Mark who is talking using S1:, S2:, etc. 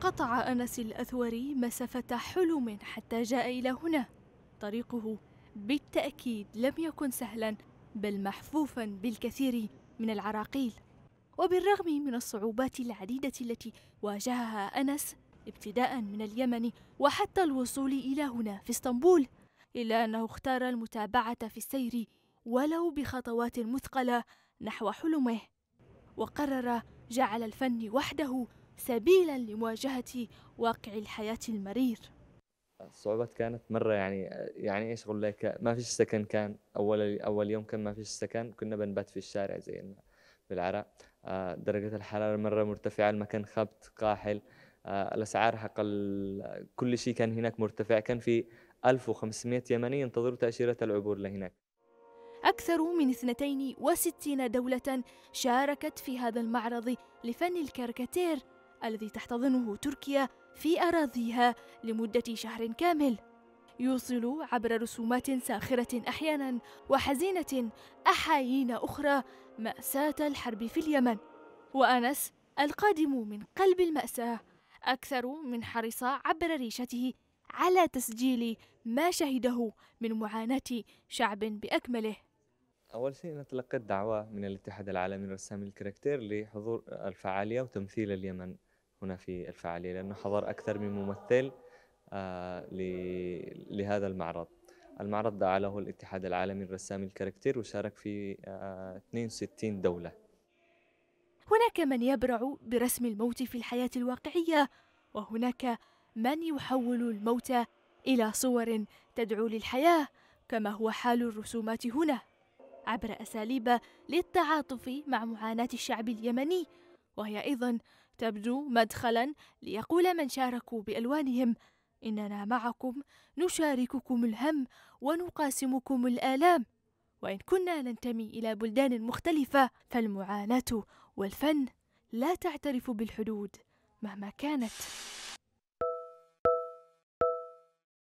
S1: قطع أنس الأثوري مسافة حلم حتى جاء إلى هنا طريقه بالتأكيد لم يكن سهلا بل محفوفا بالكثير من العراقيل وبالرغم من الصعوبات العديدة التي واجهها أنس ابتداء من اليمن وحتى الوصول إلى هنا في اسطنبول إلا أنه اختار المتابعة في السير ولو بخطوات مثقلة نحو حلمه وقرر جعل الفن وحده سبيلا لمواجهة واقع الحياة المرير
S2: الصعوبات كانت مرة يعني يعني ايش اقول لك ما فيش سكن كان اول اول يوم كان ما فيش سكن كنا بنبات في الشارع زي بالعراء آه، درجة الحرارة مرة مرتفعة المكان خبط قاحل آه، الأسعار حق كل شيء كان هناك مرتفع كان في 1500 يمني ينتظروا تأشيرة العبور لهناك
S1: أكثر من 62 دولة شاركت في هذا المعرض لفن الكاريكاتير الذي تحتضنه تركيا في أراضيها لمدة شهر كامل يوصل عبر رسومات ساخرة أحيانا وحزينة أحايين أخرى مأساة الحرب في اليمن وأنس القادم من قلب المأساة أكثر من حرص عبر ريشته على تسجيل ما شهده من معاناة شعب بأكمله
S2: أول شيء أنا تلقيت دعوة من الاتحاد العالمي لرسام الكاركتير لحضور الفعالية وتمثيل اليمن هنا في الفعالية لأنه حضر أكثر من ممثل آه، لهذا المعرض المعرض دعاه الاتحاد العالمي الرسام الكاركتير وشارك في 62 آه، دولة
S1: هناك من يبرع برسم الموت في الحياة الواقعية وهناك من يحول الموت إلى صور تدعو للحياة كما هو حال الرسومات هنا عبر أساليب للتعاطف مع معاناة الشعب اليمني وهي أيضا تبدو مدخلا ليقول من شاركوا بالوانهم اننا معكم نشارككم الهم ونقاسمكم الالام وان كنا ننتمي الى بلدان مختلفه فالمعاناه والفن لا تعترف بالحدود مهما كانت